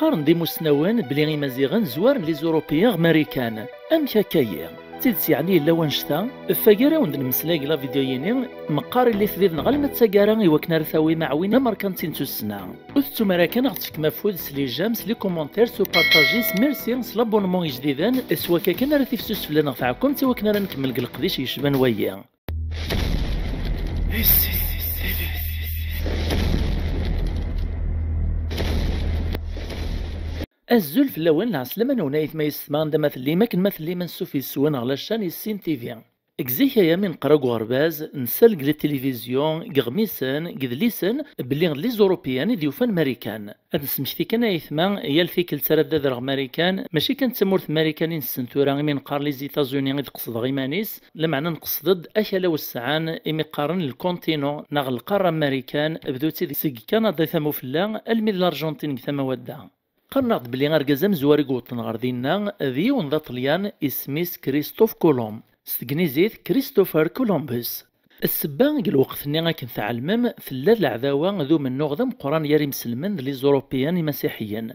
قارن دي مسنوان بلي مزيغن زوار لي زوروبيان ماريكان امك هكايا تيدس يعني لا وانشتا فكارا وند نمسلاك لا فيديو يني مقار اللي ثديد نغل تسكارا يوكنا رثاوي معوينا مركان تنتو السنة وثتو مراكان غتفك مفود سلي جامس لي كومونتير سو بارتاجي ميرسي سلابونمون جديدان سوا كان سوس في فلا نغفعكم تيوكنا راه نكمل قلقديش يشبان وياه الزلف لون ناس لما نونايت ما يسمان دا مثلي ما كان مثلي من سوفي السوان على الشان السين تي في كزيك يا من قرا غورباز نسلق قد قغميسن قدليسن بلي لي زوروبيان دي وفان ماريكان هاد نسمشتي كان ايثما يا الفيكل تراد ذر ماريكان ماشي كان تمورت ماريكاني السنتورا من قار لي زيتازوني غي تقصد غيمانيس لمعنى نقصد اشلا وسعان امي قارن الكونتينو ناغ القاره ماريكان بدو تيدي سيك كندا ثمو فلان المي الارجنتين ثما ودا قررنا بلي ارجاز مزواري قوطن غار دينا ذي ونضا طليان اسميس كريستوف كولوم ستقنيزيت كريستوفر كولومبس السبان السبا الوقت ني غاكن تعلمم ثلا العذاوان ذو من نغذم قران ياري مسلمن لي زوروبيان مسيحيين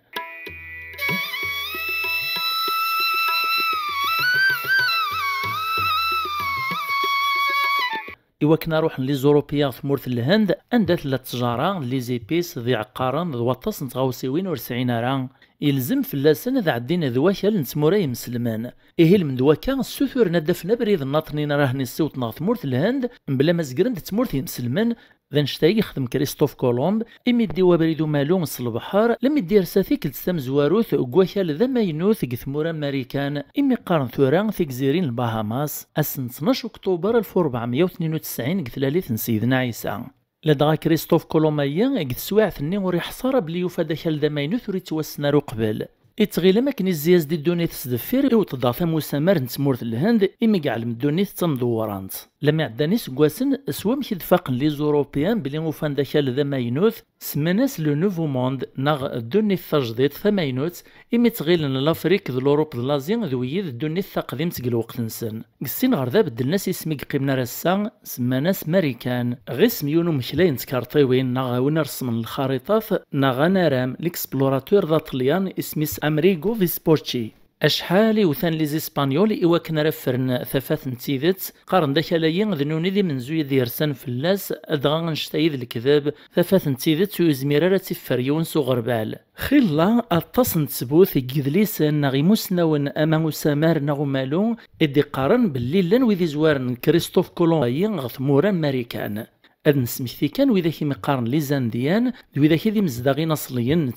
إوا كنا نروح لي زوروبيان مورث الهند أندات لا التجارة لي زيبيس ذي عقارن ضواطاس نتغاوسيوين و سعين راه يلزم فلاسن ذا عدين ذواكال نتموراي مسلمان إيه من دواكا سوثور ندفنا بريض ناطنين راهني نسيوتنا ثمورة الهند بلا ما زكرن تمورة مسلمان ذا يخدم كريستوف كولومب إمي ديوا بريدو مالو ص البحر لم يدير ساثيك لسام زواروث وكوشال ذا ماينوث كثمورا ماريكان إمي قارن ثورا في جزيرين الباهاماس أسن 12 أكتوبر 1492 كثلاليث سيدنا عيسى لدغا كريستوف كولومايا كث سواع ثني وري حصار بلي يوفا داخل ذا ماينوث وري توسنا قبل اتغيلا ما كني الزياز دي الدونيث سدفير يوتضا ثموسا مارن الهند إمي كاع الدونيث تمدورانت لما عداني سكواسن سوامك دفاقن لي زوروبيان بلي وفان داكال ذماينوت سماناس لو نوفو موند ناغ دوني تجديد ثماينوت إمي تغيلن لافريك ذ لوروب ذ لازي ذويد دوني تقديمت كل وقت نسن قسين غردا بدلنا سيسمي قيمنا رسان سماناس ماريكان غي سميونو مكلاين تكارطيوين ناغ ونرسم الخريطات ناغ نارام ليكسبلوراتور ذا طليان اسميس أمريغو فيسبورتشي أشحال وثان لي زيسبانيول إوا كان رفرن ثفاث نتيدت قارن داك لاين ذنوني ذي منزو يدير رسان فلاس أدغا نشتايد الكذاب ثفاث نتيدت ويزمير راه تفر سو غربال خلا أطاس نتسبوث كيدليس ناغي مسنون أما سامار ناغو مالو إدي قارن باللي ويدي زوارن كريستوف كولون غثمورا ماريكان أد نسمكتي كان وذاك مقارن لي زانديان وإذا ذي مزداغين أصليين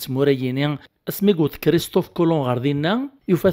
اسمي قوت كريستوف كولون غار دينا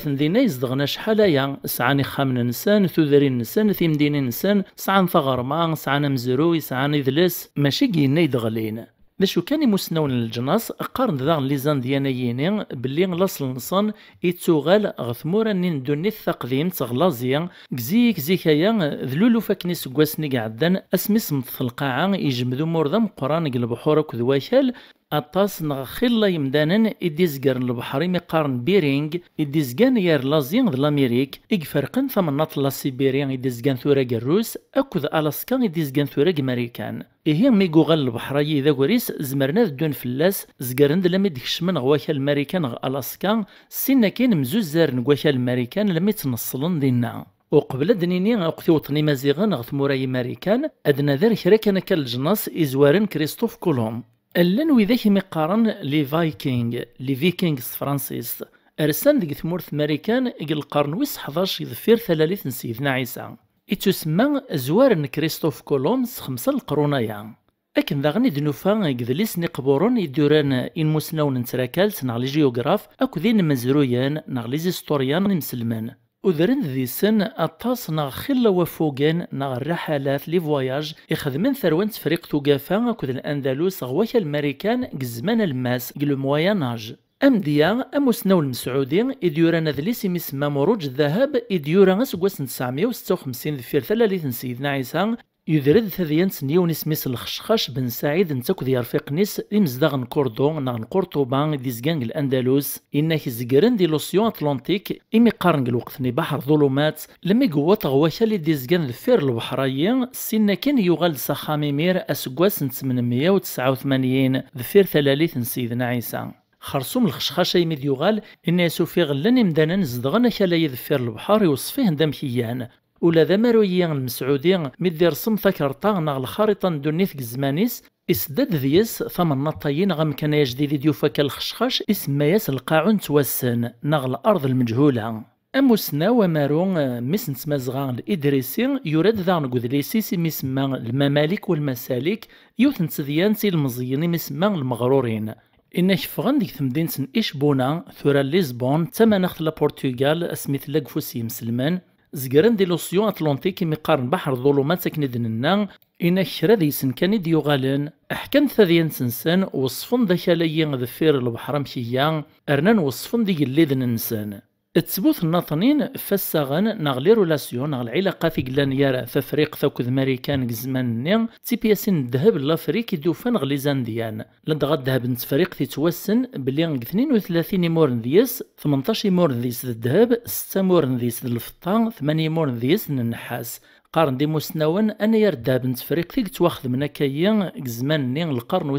دينا يزدغنا شحال سعاني خامن نسان ثوذرين نسان ثيمدين نسان سعان ثغرما سعان مزروي سعان إذلس ماشي كينا يدغلين باش كان يمسنون للجناس قارن ذا لي زانديانيين بلي لاصل نصن يتوغال غثمورا نين دوني تقديمت تغلازيا كزيك زيكايا ذلولو فاكني سكواسني قعدان سمط في القاعة يجمدو موردا مقران قلب حورك ذواشال اطاس نغ خلا يمدانن اديزغر البحر مقارن بيرينغ اديزغان يار لازين د لاميريك اك فرقن ثمنات لا سيبيريا اديزغان ثورا جروس اكوذ الاسكا اديزغان ثورا امريكان إيه ميغو غال البحرية إذا غوريس زمرنا دون فلاس زقرند لمي دكشمن غواكا الماريكان غ ألاسكا سينا كاين مزوز زارن غواكا الماريكان لمي تنصلن دينا وقبل دنيني أقتي وطني مزيغان غثموري ماريكان أدنا ذار كان كالجناس إزوارن كريستوف كولوم لان وذاك مقارن لي فايكينغ لي فيكينغز فرانسيس ارسان ديك ثمورت ماريكان اقل القرن ويس 11 يذفير ثلاثة سيدنا عيسى يتسمى زوار كريستوف كولومس خمسة القرونية أكن غني دنوفا إقذليس نقبورون يدوران إن مسنون نتراكالت نغلي جيوغراف أكو ذين مزرويان نغلي زيستوريان مسلمان أذرن ذي سن أطاس نغ خلا وفوقان نغ الرحلات لي فواياج يخدمن ثروان تفريق توقافا أكد الأندلس غواك الماريكان قزمان الماس قلو موياناج أم أمديا أمسناو المسعودي إديوران أذليس يسمى مروج الذهب إديوران أسقواس 956 ذفير ثلاليث سيدنا عيسى يدرد ثديانتسن يون اسميس الخشخاش بن سعيد نتاك ذي رفيقنيس لمزداغ نكوردو نغ نقرطوبا دي زكانغ الاندلس إنا زقرن دي لوسيون اتلانتيك امي قارنغ الوقت ني بحر ظلمات لما قوة غواشا لي دي الفير البحرية سينا كان يغال سخاميمير اسكواس وتسعة 889 ذفير ثلاليث سيدنا عيسى خرصوم الخشخاشة يميد يغال إن يسوفي غلان إمدانا زدغن كلا يذفير البحر يوصفيه دم كيان ولا ذا مارويا المسعودي مدي رسم تكرطا نغ الخريطة ندونيث الزمانيس إسداد ذيس ثمنطين غم كان يجديد ديوفاك الخشخاش اسم ياس القاعون توسن نغ الأرض المجهولة أموسنا ومارون مسن سمازغان الإدريسي يراد ذا نقذليسي سميسما الممالك والمسالك يوثن تذيان سي المزيين مسما المغرورين إن شفغن ديك سن إشبونة ثورة ليزبون تما نخت لابورتوغال أسميث لاكفوسي مسلمان زقران دي لوسيون أطلنطيكي مقارن بحر الظلمات ساكن دننا إن كرا ديسن كان يد يغالن أحكان ثاذيان سنسان وصفن ذاك لي ذفير البحر مشيان أرنان وصفن دي اللي نسان تثبت الناطنين فساغن نغلي لي رولاسيون ناغ العلاقه في قلان يارا ففريق ثوك ماريكان زمان ني تي بي اس ندهب لافريك يدوفن غلي زانديان لند غدهب نتفريق تيتوسن بلي 32 مور نديس 18 مور نديس الذهب 6 مور نديس الفطان 8 مور نديس النحاس قارن دي مسنون انا يردها بنت فريق في تواخذ من كاين زمان نين القرن و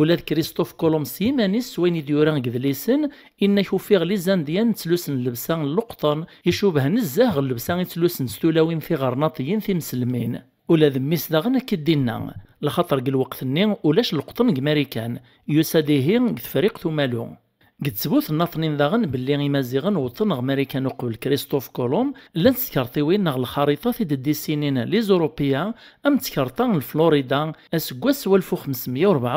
ولا كريستوف كولوم سيمانيس وين يديران كذليسن إن يوفيغ لي ديان تلوسن لبسان اللقطن يشوبه نزاه اللبسان يتلوسن ستولاوين في غرناطيين في مسلمين ولا ذميس داغنا كدينا لخاطر وقت النين ولاش لقطن كماريكان يساديهين فريق ثمالون قد سبوث النطنين داغن باللي غيمازيغن وطن أمريكان قبل كريستوف كولوم لن تكرطيوين نغ الخريطة في دي سنين لي زوروبيا أم تكارتان الفلوريدا أسقوس والفو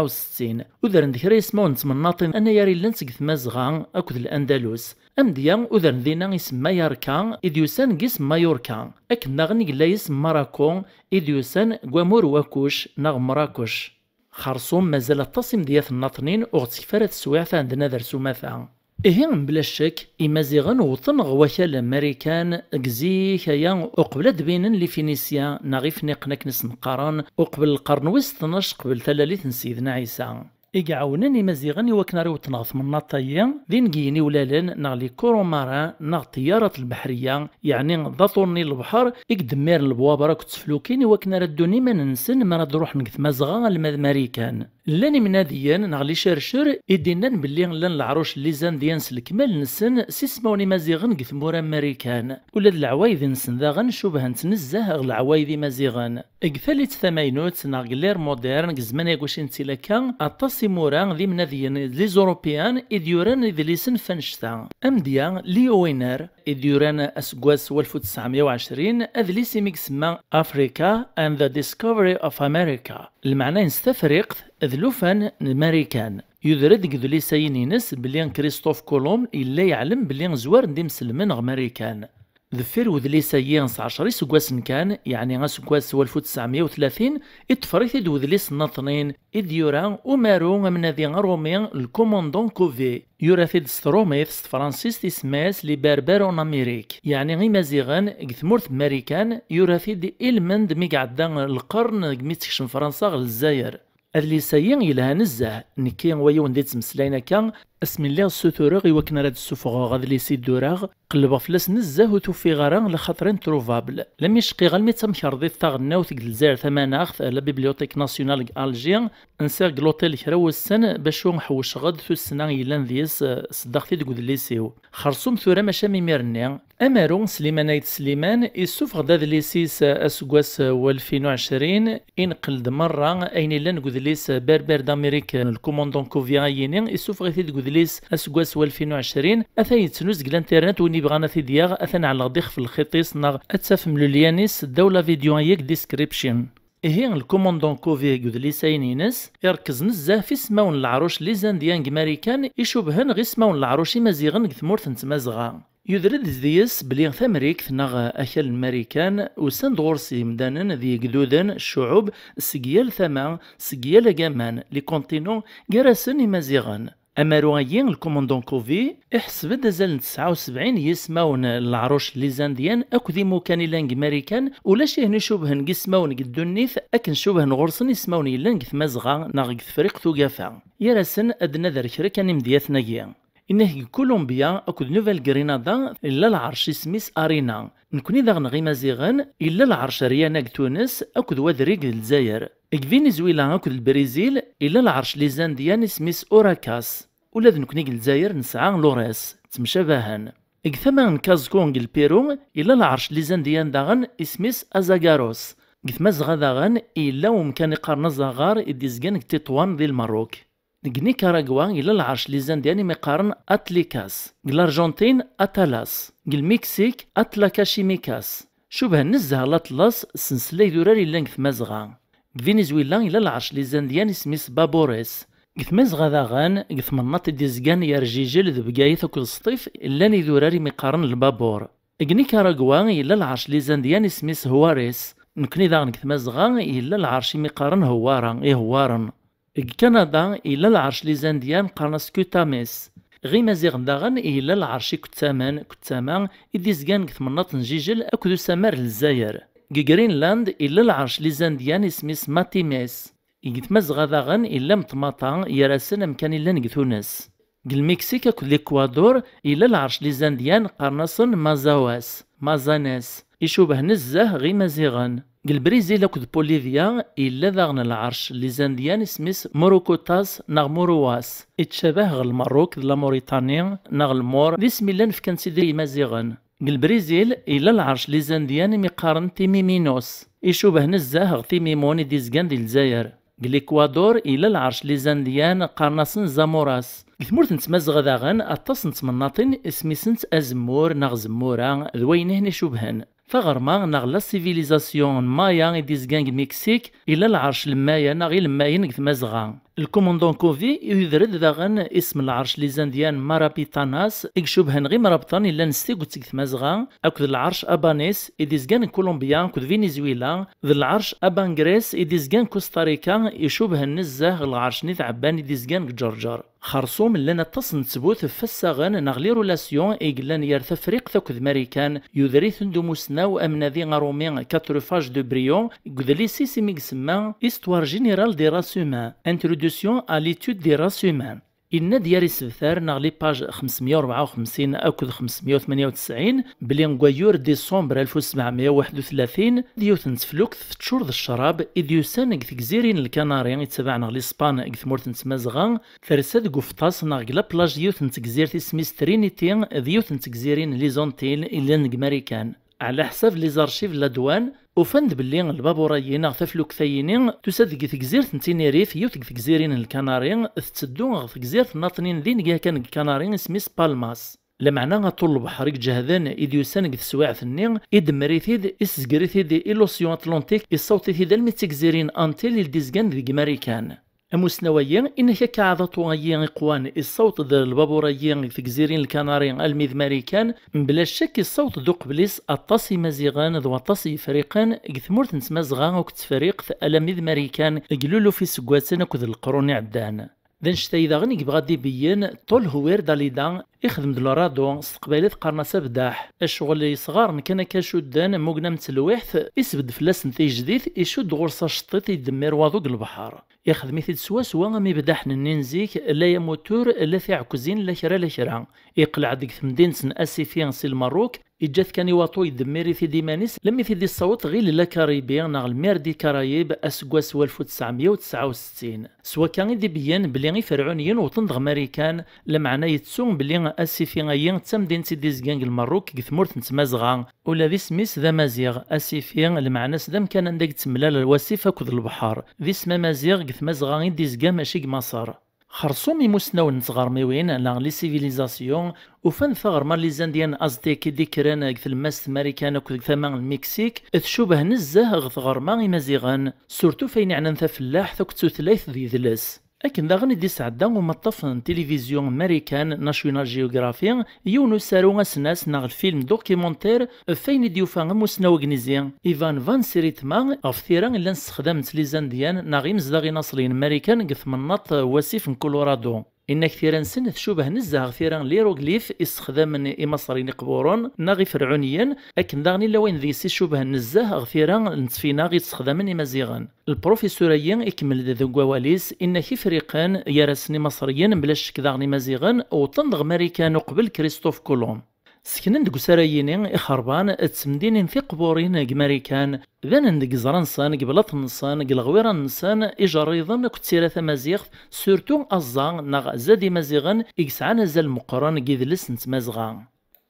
وستين وذرن ذكري يسمون نتمناطين أن ياري لن تكث مازغان أكد الأندلس أم ديان وذرن ذينا يسمى ياركا إديوسان قسم مايوركا أكد نغني لا يسمى ماراكو إديوسان غامور وكوش ناغ مراكش خرصوم مازال التصم ديال الناطنين وغد سكفارة السويعة عندنا درسوماثا إهي بلا شك إمازيغن وطن غوكال أمريكان كزيك هيا وقبل دبين لي فينيسيا ناغي فنيقناك نسنقارن وقبل القرن ويس 12 قبل ثلاثة سيدنا عيسى إيقعونني مزيغن يوكنا ريو تناث من نطايا ذين جيني ولالن نغلي كورومارا نغ الطيارات البحرية يعني ضطرني البحر إقدمير البوابرة كتسفلوكيني يوكنا ردوني ما ننسن ما ندروح نكت مزغا المذماريكان لان مناديان نغ لي شرشر يدينن بلي لان العروش اللي زان ديان سلكمال نسن سيسموني مازيغن كي ثمورا امريكان ولا العوايد نسن داغن شبهن تنزه غ العوايد مازيغن اكثالي تثمينوت نغ غلير موديرن زمان يقوش انتلاكا اطاس مورا ذي ديان لي زوروبيان ايديوران ادليسن فانشتا ديان لي وينر ايديوران اسكواس 1920 اذليس ميكسما افريكا اند ذا ديسكفري اوف امريكا المعنى نستفرق ذلوفان الماريكان يدرد قد ساين ينس بلي كريستوف كولوم إلا يعلم بلين زوار ندي مسلمين ذفير وذلي ينص عشر سكواس كان يعني غا سكواس الف وتسعمية وثلاثين اتفريت اد وذليس نطنين اذ يورا ومارو من ذي روميان الكوموندون كوفي يورا ثيد ستروميث فرانسيس تسماس لي باربار اون امريك يعني غي مازيغان كثمورت ماريكان يورا المند ميقعد القرن قميتكشن فرنسا للزاير اللي سايين إلى نزاه نكي ويون ديت تمسلاين كان اسم الله سوثورغ يوكنا راد السفغوغ غاد لي دوراغ قلب فلاس نزاه وتوفي غران لخاطرين تروفابل لم يشقي غالمي تمكرضي الثغناوت ديك الجزائر ثمانه لا بيبليوتيك ناسيونال الجير انسير كلوتيل كرا السنة باش حوش غد ثو السنة يلان ديس صداقتي لي سيو خرصوم ثورا ماشا ميميرني أمارو أيت سليمان يسفغ ليسيس أسقواس والفين وعشرين إنقل مرة أين لن قدليس بربر دامريك الكوموندون ينين يسفغ ثيد قدليس أسقواس والفين وعشرين أثاي تنوز وني بغانا في دياغ أثن على ضيخ في الخطيس ناغ أتساف ملوليانيس دولة فيديو هيك ديسكريبشن هي الكوموندون كوفي يدليسين ساينينس يركز نزه في سماون العروش لي زانديان ماريكان يشبهن غي سماون العروش مزيغن ثمورت تمازغا يذرد زديس بلي ثمريك نغ أكل المريكان وسند غورسي مدانن ذي قدودن الشعوب سجيال ثمان سجيال أجامان لي كونتينون جرسن أما أماروغيين الكوموندون كوفي احسب أزال 79 يسماون العروش لي زانديان أكو ذي موكان لانج ماريكان ولاش يهني شبهن يسماون قد النيث أكن شبهن غرسن يسمون يلانج ثمازغا ناغ فريق ثقافة يرسن أدنى ذر كان مدياث نجيان إنه كولومبيا أكد نوفل غرينادا إلا العرش سميس أرينا نكوني داغن غي مازيغن إلا العرش رياناك تونس أكد وادريك الجزائر إك فينزويلا أكد البرازيل إلا العرش ليزانديان سميس أوراكاس ولا نكوني الجزائر نسعى لوريس تمشابهان إك ثمان كازكونغ البيرو إلا العرش ليزانديان داغن اسميس أزاكاروس إك زغا داغن إلا ومكان قرن الزغار إديزغان تطوان ذي المروك ديك نيكاراغوا الى العرش لي زاندياني ميقارن اتليكاس الارجنتين اتالاس المكسيك اتلاكاشيميكاس شبه نزه لاتلاس سنسلي دوراري لانك مازغا فينيزويلا الى العرش لي زانديان سميس بابوريس كثمازغا ذاغان كثمناط ديزكان جلد ذبقايت وكل سطيف إلا دوراري ميقارن البابور نيكاراغوا الى العرش لي زانديان سميس هواريس نكني ذاغن كثمازغا إلا العرش ميقارن هوارا إيه هوارن كندا إلى العرش لي زانديان قرنس كوتاميس غي مازيغ داغن إلى العرش كتامان كتامان إدي زغان كثمنات نجيجل أكدو سمار الجزائر جرينلاند إلى العرش لي زانديان اسميس ماتيميس مزغا داغن إلا مطمطا يراسن أمكان إلا نكثونس المكسيك أكد الإكوادور إلى العرش لي قرنصن مازاواس مازانيس يشبه نزه غي مزيغان البريزيل اكد بوليفيا الا ذاغن العرش لي زانديان اسميس موروكوتاس ناغ مورواس يتشابه غ المروك لا موريتانيا ناغ المور لي سمي لان فكان سيدي مزيغان البريزيل الا العرش لي زانديان ميقارن تيميمينوس يشبه نزه غ تيميموني ديزغان دي الجزائر الإكوادور إلى العرش لي زانديان قرناصن زاموراس تنت نتمزغ ذاغن أطاس نتمناطين اسمي سنت أزمور ناغ زمورا ذوين فغرما نغ لا سيفيليزاسيون مايا ديزغانغ مكسيك الى العرش المايا نغ الماين نغ الكوموندون كوفي يدرد داغن اسم العرش لي زانديان مارابيتاناس اكشبهن غي مرابطان الا نستيق وتسيك مازغا اكد العرش ابانيس اديزغان كولومبيا كود فينيزويلا ذ العرش ابانغريس اديزغان كوستاريكا يشبهن نزاه العرش نيت عبان اديزغان جرجر خرصوم لنا تصن تبوث فساغن نغلي رولاسيون إيجلان يرث فريق ثوكذ ماريكان يذري ثندو مسناو أم ذي غارومي كاتروفاج دو بريون قدلي سيسي ميكسما إستوار جينيرال دي راسوما انترو Introduction à ليتود دي راس هومان إن ديالي نغ لي باج 554 أكد 598 بلي نغويور ديسمبر 1731 ديوثنت فلوكت في تشور الشراب إذ يوسان إك تكزيرين الكناري يتبع لي سبان إك ثمورت نتمازغان ثرساد قفطاس لا بلاج ديوثنت كزير سميس ترينيتي ديوثنت كزيرين لي زونتيل إلا نغماريكان على حساب لي زارشيف لادوان وفند باللي البابورايين ثفلو كثاينين توسا ديك تجزيرت تينيريف يوتك ديك تجزيرين الكناري تسدو غ تجزيرت ناطنين ذين كان الكناري سميس بالماس لمعنى طول البحر جهدان إذ يسان قد سواعث النين إذ مريثيد إسزقريثيد إلوسيون أتلانتيك إصوتيثيد المتكزيرين أنتيل الديزقان ذي ماريكان أمسنويين إنك كعضة طوغيين إقوان الصوت ذا البابوريين جزيرين الكناري الميذماريكان بلا شك الصوت ذو قبليس الطاسي مزيغان ذو الطاسي فريقان كثمورت نسمزغا فريق في ميذماريكان قلولو في سقواتنا وكذ القرون عدان ذن شتاي ذا بغادي بيين طول هوير داليدا يخدم دلورادو استقبالات قرناس بداح الشغل اللي صغار كان كاشدان موقنا متلويحت يسبد فلاس نتيج جديد يشد غرصة شطيط يدمر واضوك البحر يخدم مثل سوا سوا غامي بدا حنين زيك لا يا موتور لا في عكوزين لا شرا لا شرا يقلع ديك ثمدين سن اسيفيان سي الماروك إجاث كان يواطو يدميري في ديمانيس لمي في دي الصوت غير لا كاريبي نغ المير دي كرايب أسقواس 1969 سوا كان يدي بيان بلي غي فرعونيين وطن غماريكان لمعنى يتسون بلي أسيفي غيان تمدين سيديزكانغ المروك كثمورت نتمازغا ولا ذي سميس ذا مازيغ أسيفي لمعنى سدام كان عندك تملال الواسف كود البحر ذي سما مازيغ كثمازغا غي زكا ماشي قمصر مسنو مسنون ميوين على لي سيفيليزاسيون وفن ثغر مال لي زانديان ازديك ديكران في الماس ماريكان وكل ثمان المكسيك تشوبه نزه غثغر غرما مزيغان سورتو فين عنان ثفلاح ثوك ثلاث ذي ذلس لكن ذا غني دي سعدا ومطف تلفزيون أمريكان ناشيونال جيوغرافي يونو سارو أسناس ناغ الفيلم دوكيمونتير فين ديوفا مسنا وغنيزي إيفان فان سيريتما غف ثيرا إلا نستخدمت تليزان ديان ناغ يمزداغي ناصرين أمريكان قث منط وسيف كولورادو إن كثيرا سنث شبه نزه كثيرا ليروغليف استخدام إمصرين قبورون ناغي فرعونيا أكن داغني لوين ذي سي شبه نزه غثيرا نتفينا غي استخدام إمازيغان البروفيسوريين إكمل ذو قواليس إن فريقان يرسني مصريين بلا شك داغني مازيغان وطندغ مريكان قبل كريستوف كولوم سكنن دق سراييني إخربان تسمدينين في قبورين ق ذنن دك زرانسان ق بلاطنسان ق لغويرانسان إجريضن ك مزيغ سورتو أزا نغ زادي مازيغن إكسعان زال مقران ق ذلس نتمازغان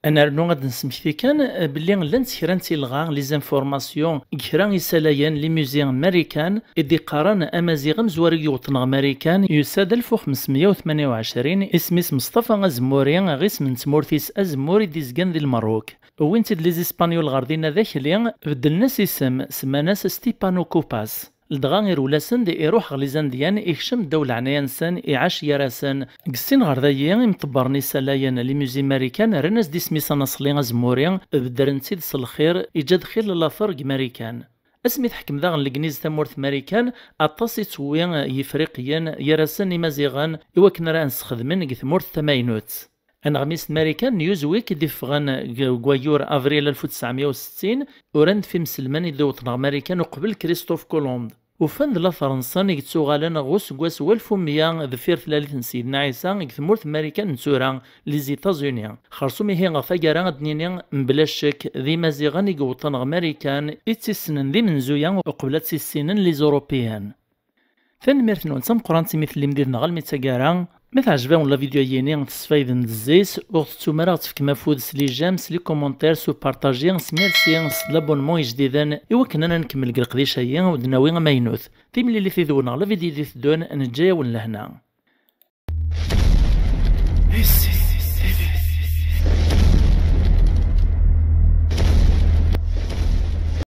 انا رنو غاد نسمحتي كان باللي لانت كرا تيلغا لي زانفورماسيون كرا يسالايان لي ميوزي امريكان ادي قران امازيغ زواري يوطن امريكان يساد 1528 اسميس مصطفى غزموري غيس من تمورتيس ازموري ديزكان ديال المروك وين تد لي زيسبانيول غاردين ذاك اليوم بدل الناس اسم سماناس ستيبانو كوباس لدغا غير ولاسن دي يروح غليزان ديان يكشم الدولة عنايان سن يعاش يراسان قسين غير ذايا يمطبرني سلايان لي ميوزي ماريكان رنس دي سميسا نصلي غزموري بدرن سيد الخير يجاد خير لافرق ماريكان اسمي تحكم داغن لقنيز تمورت ماريكان اطاس يتسوي يفريقيا يراسن مازيغان يوكن راه نسخدمن قثمورت تماينوت أنغميس امريكان نيوزويك دي فغان غوايور أفريل 1960 ورند في مسلمان اللي وطن امريكان قبل كريستوف كولومب وفند لا فرنسان غالان غوس كواس 1100 ذفير ثلاثة سيدنا عيسى ثمورت امريكان نسورا لي زيتازوني خرصو ميهي غفاكارا دنيني بلا شك ذي مازيغان يقوطن امريكان اتسنن ذي منزويا قبل تسنن لي زوروبيان تنميرت قران تيميث تمثل مدير نغال ميتاكارا ما تعجبهم الفيديو ياني نزيس و وقت تمرا تفك مفودس سلي جامس لي كومونتير سو بارطاجي ميرسي سيانس لابونمون جديدا ايوا كنا نكمل قلقديش هيا ودناوي ما ينوث تيملي اللي تيذونا الفيديو دي تدون نجاو لهنا